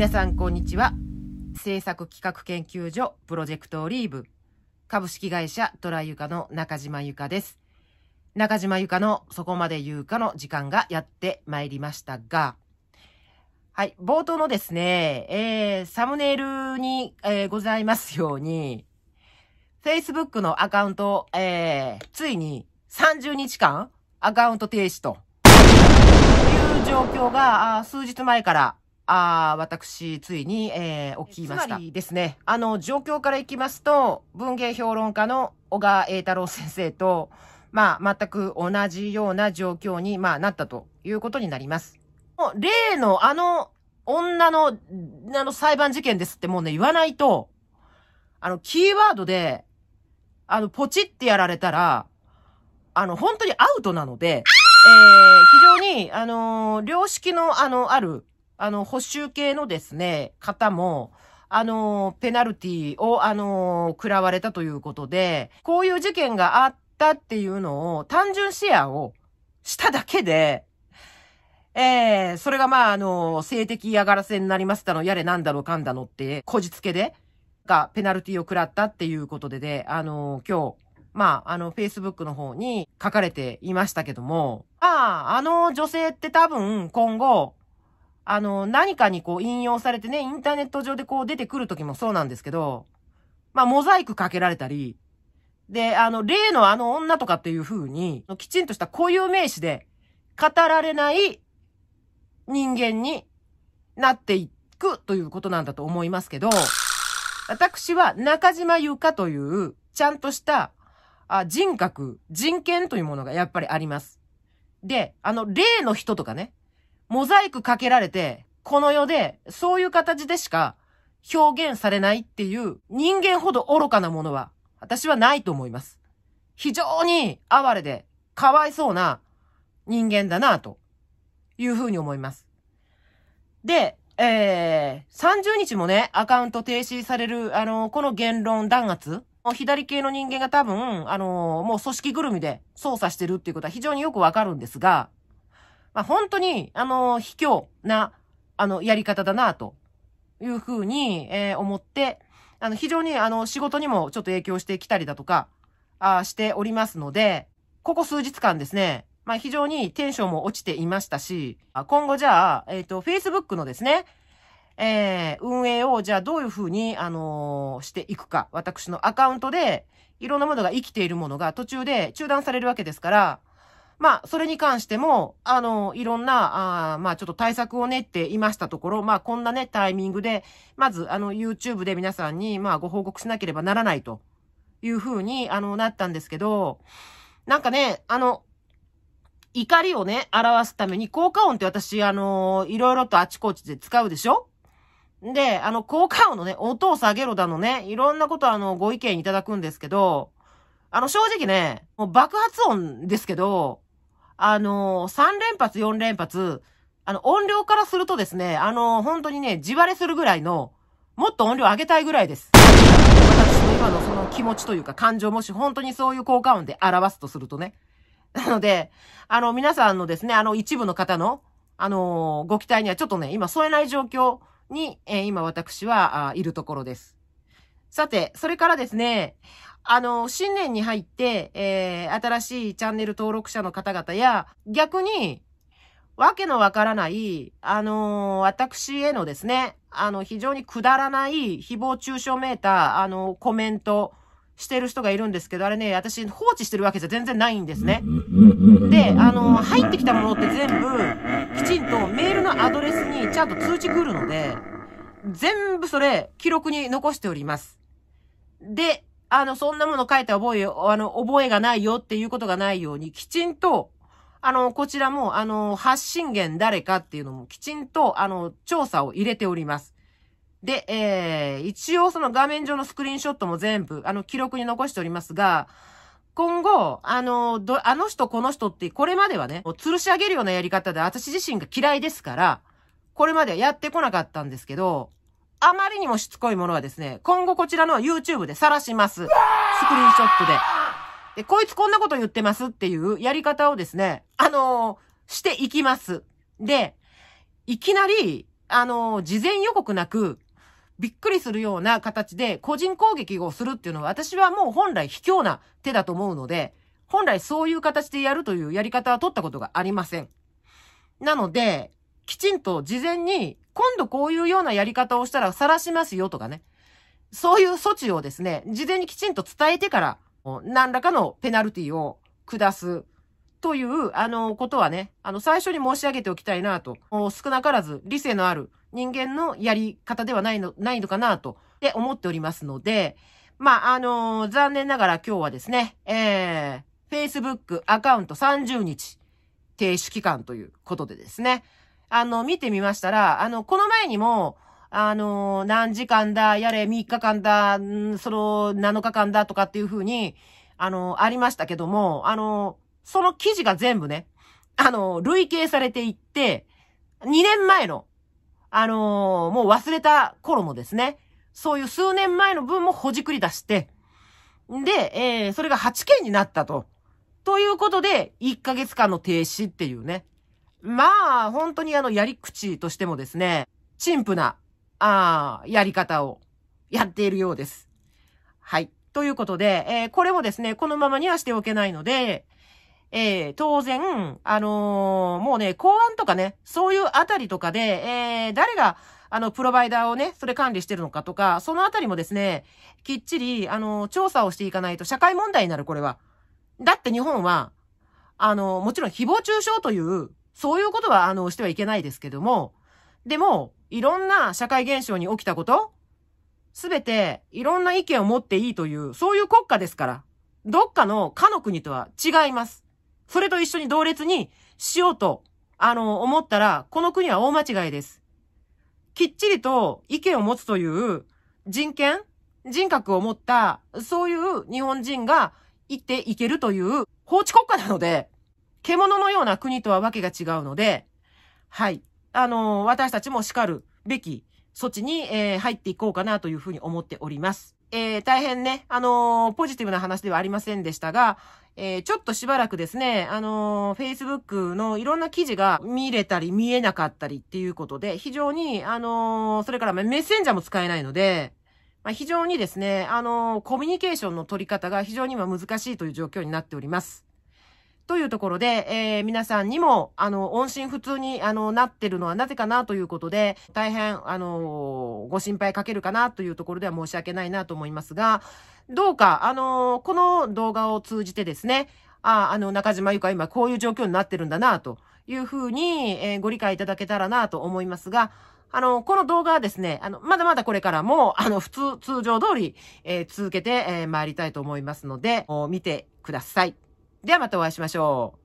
皆さんこんにちは制作企画研究所プロジェクトオリーブ株式会社トラユカの中島由香です中島由香のそこまで言うかの時間がやってまいりましたがはい、冒頭のですね、えー、サムネイルに、えー、ございますように、Facebook のアカウント、えー、ついに30日間アカウント停止という状況が数日前からあ私、ついに、えー、起きました。つまりですね、あの、状況からいきますと、文芸評論家の小川栄太郎先生と、まあ、全く同じような状況に、まあ、なったということになります。例のあの、女の、あの、裁判事件ですってもうね、言わないと、あの、キーワードで、あの、ポチってやられたら、あの、本当にアウトなので、えー、非常に、あのー、良識の、あの、ある、あの、補修系のですね、方も、あの、ペナルティを、あの、食らわれたということで、こういう事件があったっていうのを、単純シェアをしただけで、ええー、それがまあ、あの、性的嫌がらせになりましたの、やれなんだろうかんだのって、こじつけで、が、ペナルティを食らったっていうことでで、あの、今日、まあ、あの、Facebook の方に書かれていましたけども、ああ、あの女性って多分今後、あの、何かにこう引用されてね、インターネット上でこう出てくる時もそうなんですけど、まあ、モザイクかけられたり、で、あの、例のあの女とかっていう風に、きちんとした固有名詞で語られない人間になっていくということなんだと思いますけど、私は中島ゆかというちゃんとしたあ人格、人権というものがやっぱりあります。で、あの、例の人とかね、モザイクかけられて、この世で、そういう形でしか表現されないっていう人間ほど愚かなものは、私はないと思います。非常に哀れで、かわいそうな人間だなというふうに思います。で、えー、30日もね、アカウント停止される、あのこの言論弾圧、左系の人間が多分、あのもう組織ぐるみで操作してるっていうことは非常によくわかるんですが、まあ、本当に、あの卑怯な、あの、やり方だな、というふうに、えー、思って、あの、非常に、あの、仕事にもちょっと影響してきたりだとか、あしておりますので、ここ数日間ですね、まあ、非常にテンションも落ちていましたし、今後じゃあ、えっ、ー、と、Facebook のですね、えー、運営をじゃあどういうふうに、あのー、していくか。私のアカウントで、いろんなものが生きているものが途中で中断されるわけですから、まあ、それに関しても、あの、いろんな、あまあ、ちょっと対策を練っていましたところ、まあ、こんなね、タイミングで、まず、あの、YouTube で皆さんに、まあ、ご報告しなければならないというふうに、あの、なったんですけど、なんかね、あの、怒りをね、表すために、効果音って私、あの、いろいろとあちこちで使うでしょで、あの、効果音のね、音を下げろだのね、いろんなことあの、ご意見いただくんですけど、あの、正直ね、もう爆発音ですけど、あの3連発、4連発、あの、音量からするとですね、あの本当にね、地割れするぐらいの、もっと音量上げたいぐらいです。私の今のその気持ちというか感情、もし本当にそういう効果音で表すとするとね。なので、あの、皆さんのですね、あの、一部の方の、あのご期待にはちょっとね、今添えない状況に、えー、今私は、いるところです。さて、それからですね、あの、新年に入って、えー、新しいチャンネル登録者の方々や、逆に、わけのわからない、あのー、私へのですね、あの、非常にくだらない、誹謗中傷メーター、あのー、コメント、してる人がいるんですけど、あれね、私放置してるわけじゃ全然ないんですね。で、あの、入ってきたものって全部、きちんとメールのアドレスにちゃんと通知来るので、全部それ、記録に残しております。で、あの、そんなもの書いた覚え、あの、覚えがないよっていうことがないように、きちんと、あの、こちらも、あの、発信源誰かっていうのもきちんと、あの、調査を入れております。で、えー、一応その画面上のスクリーンショットも全部、あの、記録に残しておりますが、今後、あの、ど、あの人この人って、これまではね、吊るし上げるようなやり方で私自身が嫌いですから、これまではやってこなかったんですけど、あまりにもしつこいものはですね、今後こちらの YouTube で晒します。スクリーンショットで。で、こいつこんなこと言ってますっていうやり方をですね、あのー、していきます。で、いきなり、あのー、事前予告なく、びっくりするような形で個人攻撃をするっていうのは私はもう本来卑怯な手だと思うので、本来そういう形でやるというやり方は取ったことがありません。なので、きちんと事前に、今度こういうようなやり方をしたら晒しますよとかね。そういう措置をですね、事前にきちんと伝えてから、何らかのペナルティを下すという、あの、ことはね、あの、最初に申し上げておきたいなと、少なからず理性のある人間のやり方ではないの、ないのかなと、で思っておりますので、まあ、あのー、残念ながら今日はですね、えー、Facebook アカウント30日停止期間ということでですね、あの、見てみましたら、あの、この前にも、あの、何時間だ、やれ、3日間だ、その、7日間だとかっていう風に、あの、ありましたけども、あの、その記事が全部ね、あの、累計されていって、2年前の、あの、もう忘れた頃もですね、そういう数年前の分もほじくり出して、で、えー、それが8件になったと。ということで、1ヶ月間の停止っていうね。まあ、本当にあの、やり口としてもですね、陳腐な、ああ、やり方をやっているようです。はい。ということで、えー、これもですね、このままにはしておけないので、えー、当然、あのー、もうね、公安とかね、そういうあたりとかで、えー、誰が、あの、プロバイダーをね、それ管理してるのかとか、そのあたりもですね、きっちり、あの調査をしていかないと社会問題になる、これは。だって日本は、あのもちろん誹謗中傷というそういうことは、あの、してはいけないですけども、でも、いろんな社会現象に起きたことすべて、いろんな意見を持っていいという、そういう国家ですから、どっかのかの国とは違います。それと一緒に同列にしようと、あの、思ったら、この国は大間違いです。きっちりと意見を持つという人権、人格を持った、そういう日本人が行っていけるという法治国家なので、獣のような国とはわけが違うので、はい。あの、私たちも叱るべき措置に、えー、入っていこうかなというふうに思っております。えー、大変ね、あのー、ポジティブな話ではありませんでしたが、えー、ちょっとしばらくですね、あのー、Facebook のいろんな記事が見れたり見えなかったりっていうことで、非常に、あのそれからメッセンジャーも使えないので、まあ、非常にですね、あのコミュニケーションの取り方が非常に今難しいという状況になっております。というところで、えー、皆さんにも、あの、音信不通に、あの、なってるのはなぜかなということで、大変、あの、ご心配かけるかなというところでは申し訳ないなと思いますが、どうか、あの、この動画を通じてですね、あ、あの、中島由か今こういう状況になってるんだな、というふうに、えー、ご理解いただけたらなと思いますが、あの、この動画はですね、あの、まだまだこれからも、あの、普通、通常通り、えー、続けて、えー、参りたいと思いますので、見てください。ではまたお会いしましょう。